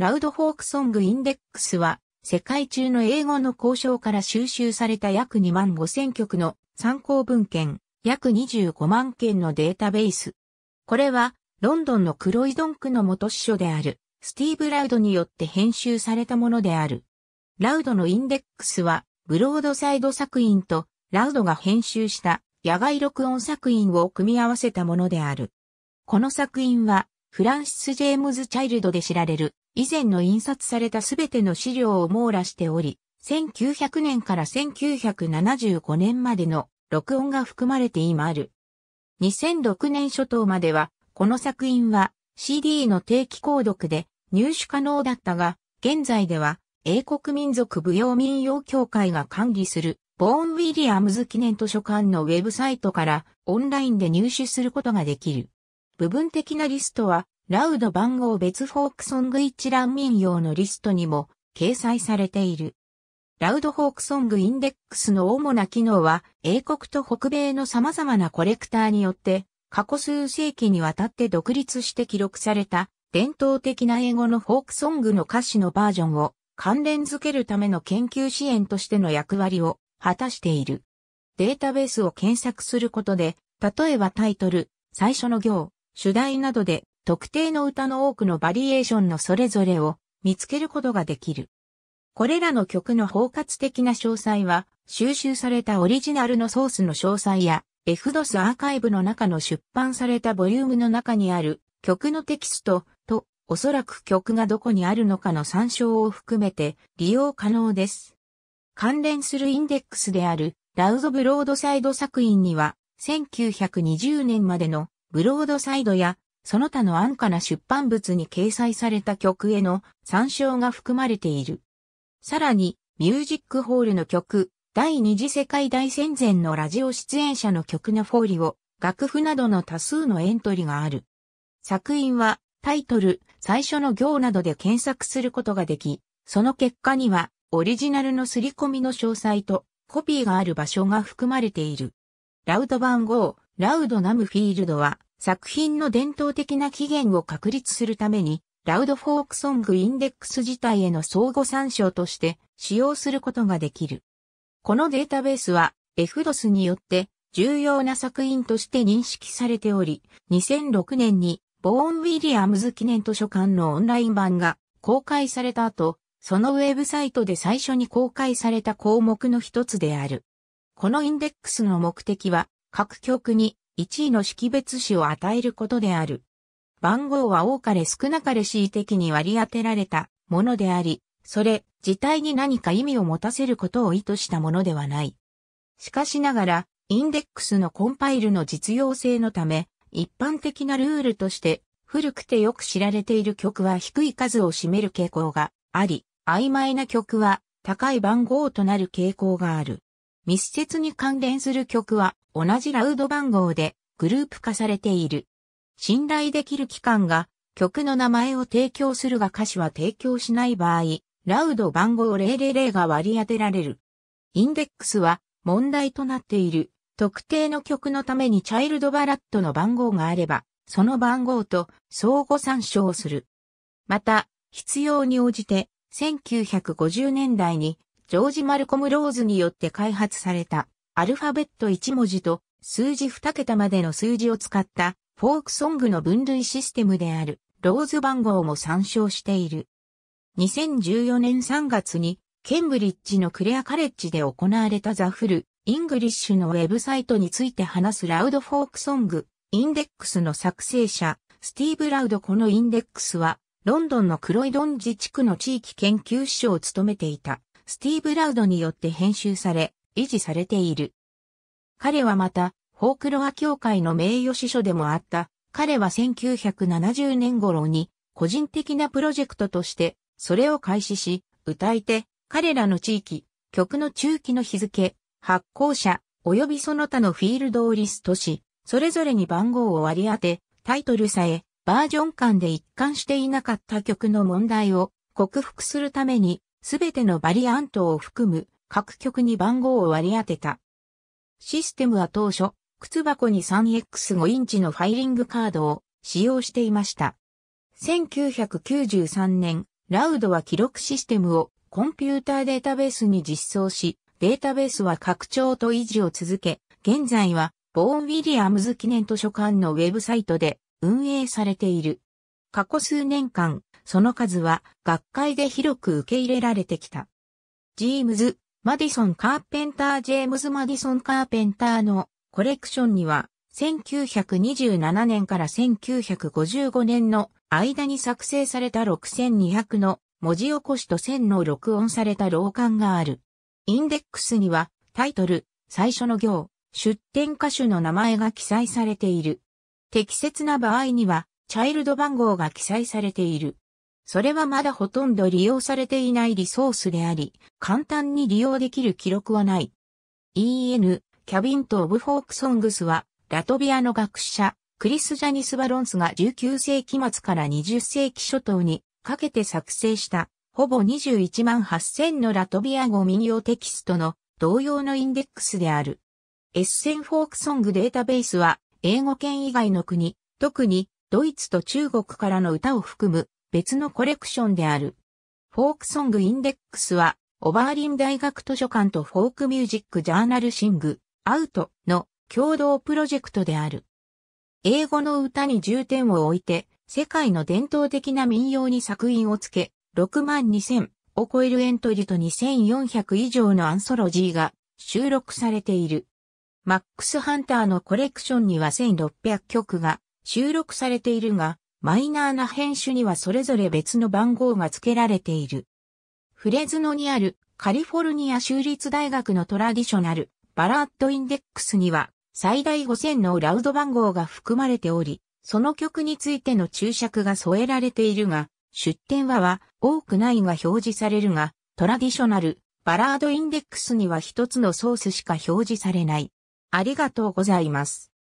ラウドフォークソングインデックスは、世界中の英語の交渉から収集された約2万5千曲の参考文献、約25万件のデータベース。これは、ロンドンのクロイドン区の元司書である、スティーブ・ラウドによって編集されたものである。ラウドのインデックスは、ブロードサイド作品と、ラウドが編集した野外録音作品を組み合わせたものである。この作品は、フランシス・ジェームズ・チャイルドで知られる、以前の印刷されたすべての資料を網羅しており、1900年から1975年までの録音が含まれて今ある。2006年初頭までは、この作品は CD の定期購読で入手可能だったが、現在では英国民族舞踊民謡協会が管理するボーン・ウィリアムズ記念図書館のウェブサイトからオンラインで入手することができる。部分的なリストはラウド番号別フォークソング一覧民謡のリストにも掲載されている。ラウドフォークソングインデックスの主な機能は、英国と北米の様々なコレクターによって、過去数世紀にわたって独立して記録された、伝統的な英語のフォークソングの歌詞のバージョンを関連づけるための研究支援としての役割を果たしている。データベースを検索することで、例えばタイトル、最初の行、主題などで特定の歌の多くのバリエーションのそれぞれを見つけることができる。これらの曲の包括的な詳細は、収集されたオリジナルのソースの詳細や、FDOS アーカイブの中の出版されたボリュームの中にある曲のテキストと、おそらく曲がどこにあるのかの参照を含めて利用可能です。関連するインデックスである、ラウドブロードサイド作品には、1920年までのブロードサイドやその他の安価な出版物に掲載された曲への参照が含まれている。さらに、ミュージックホールの曲、第二次世界大戦前のラジオ出演者の曲のフォーリオ、楽譜などの多数のエントリーがある。作品は、タイトル、最初の行などで検索することができ、その結果には、オリジナルの刷り込みの詳細と、コピーがある場所が含まれている。ラウド番号、ラウドナムフィールドは、作品の伝統的な起源を確立するために、ラウドフォークソングインデックス自体への相互参照として使用することができる。このデータベースは FDOS によって重要な作品として認識されており、2006年にボーン・ウィリアムズ記念図書館のオンライン版が公開された後、そのウェブサイトで最初に公開された項目の一つである。このインデックスの目的は、各曲に1位の識別子を与えることである。番号は多かれ少なかれ恣意的に割り当てられたものであり、それ自体に何か意味を持たせることを意図したものではない。しかしながら、インデックスのコンパイルの実用性のため、一般的なルールとして古くてよく知られている曲は低い数を占める傾向があり、曖昧な曲は高い番号となる傾向がある。密接に関連する曲は同じラウド番号でグループ化されている。信頼できる機関が曲の名前を提供するが歌詞は提供しない場合、ラウド番号000が割り当てられる。インデックスは問題となっている特定の曲のためにチャイルドバラットの番号があれば、その番号と相互参照する。また、必要に応じて1950年代にジョージ・マルコム・ローズによって開発された、アルファベット1文字と数字2桁までの数字を使ったフォークソングの分類システムであるローズ番号も参照している。2014年3月にケンブリッジのクレアカレッジで行われたザフル・イングリッシュのウェブサイトについて話すラウドフォークソング、インデックスの作成者、スティーブ・ラウドこのインデックスは、ロンドンのクロイドン自治区の地域研究所を務めていた。スティーブ・ラウドによって編集され、維持されている。彼はまた、フォークロア協会の名誉司書でもあった。彼は1970年頃に、個人的なプロジェクトとして、それを開始し、歌い手、彼らの地域、曲の中期の日付、発行者、及びその他のフィールドをリストし、それぞれに番号を割り当て、タイトルさえ、バージョン間で一貫していなかった曲の問題を克服するために、すべてのバリアントを含む各局に番号を割り当てた。システムは当初、靴箱に 3X5 インチのファイリングカードを使用していました。1993年、ラウドは記録システムをコンピューターデータベースに実装し、データベースは拡張と維持を続け、現在はボーン・ウィリアムズ記念図書館のウェブサイトで運営されている。過去数年間、その数は学会で広く受け入れられてきた。ジームズ・マディソン・カーペンター・ジェームズ・マディソン・カーペンターのコレクションには、1927年から1955年の間に作成された6200の文字起こしと1000の録音された老館がある。インデックスにはタイトル、最初の行、出展歌手の名前が記載されている。適切な場合にはチャイルド番号が記載されている。それはまだほとんど利用されていないリソースであり、簡単に利用できる記録はない。EN、キャビント・オブ・フォーク・ソングスは、ラトビアの学者、クリス・ジャニス・バロンスが19世紀末から20世紀初頭にかけて作成した、ほぼ21万8000のラトビア語民謡テキストの同様のインデックスである。エッセンフォークソングデータベースは、英語圏以外の国、特にドイツと中国からの歌を含む別のコレクションである。フォークソングインデックスは、オバーリン大学図書館とフォークミュージックジャーナルシング、アウトの共同プロジェクトである。英語の歌に重点を置いて、世界の伝統的な民謡に作品をつけ、6万2000を超えるエントリーと2400以上のアンソロジーが収録されている。マックス・ハンターのコレクションには1600曲が収録されているが、マイナーな編集にはそれぞれ別の番号が付けられている。フレズノにあるカリフォルニア州立大学のトラディショナルバラッドインデックスには最大5000のラウド番号が含まれており、その曲についての注釈が添えられているが、出典話は多くないが表示されるが、トラディショナルバラードインデックスには一つのソースしか表示されない。ありがとうございます。